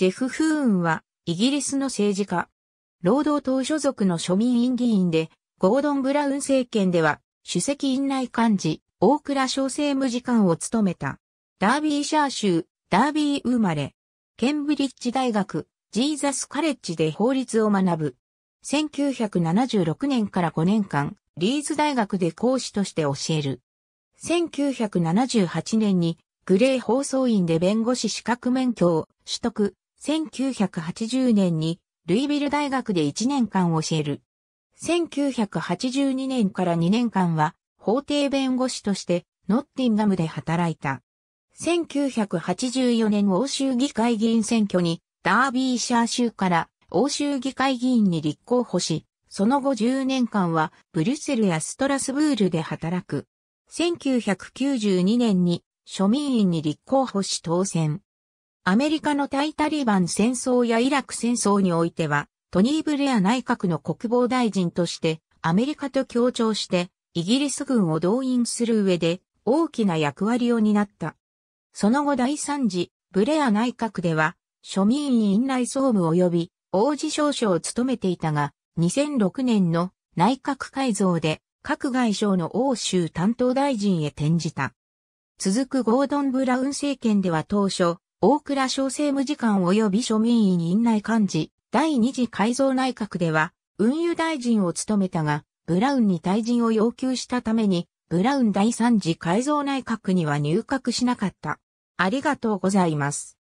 ジェフ・フーンは、イギリスの政治家。労働党所属の庶民院議員で、ゴードン・ブラウン政権では、主席院内幹事、大倉小政務次官を務めた。ダービーシャー州、ダービー生まれ。ケンブリッジ大学、ジーザスカレッジで法律を学ぶ。1976年から5年間、リーズ大学で講師として教える。1978年にグレー放送員で弁護士資格免許を取得、1980年にルイビル大学で1年間教える。1982年から2年間は法廷弁護士としてノッティンガムで働いた。1984年欧州議会議員選挙にダービーシャー州から欧州議会議員に立候補し、その後10年間はブリュッセルやストラスブールで働く。1992年に庶民院に立候補し当選。アメリカの対タリバン戦争やイラク戦争においては、トニー・ブレア内閣の国防大臣として、アメリカと協調して、イギリス軍を動員する上で、大きな役割を担った。その後第3次、ブレア内閣では、庶民院内総務及び、王子少将を務めていたが、2006年の内閣改造で、各外相の欧州担当大臣へ転じた。続くゴードン・ブラウン政権では当初、大倉小政務次官及び庶民院院内幹事、第二次改造内閣では、運輸大臣を務めたが、ブラウンに退陣を要求したために、ブラウン第三次改造内閣には入閣しなかった。ありがとうございます。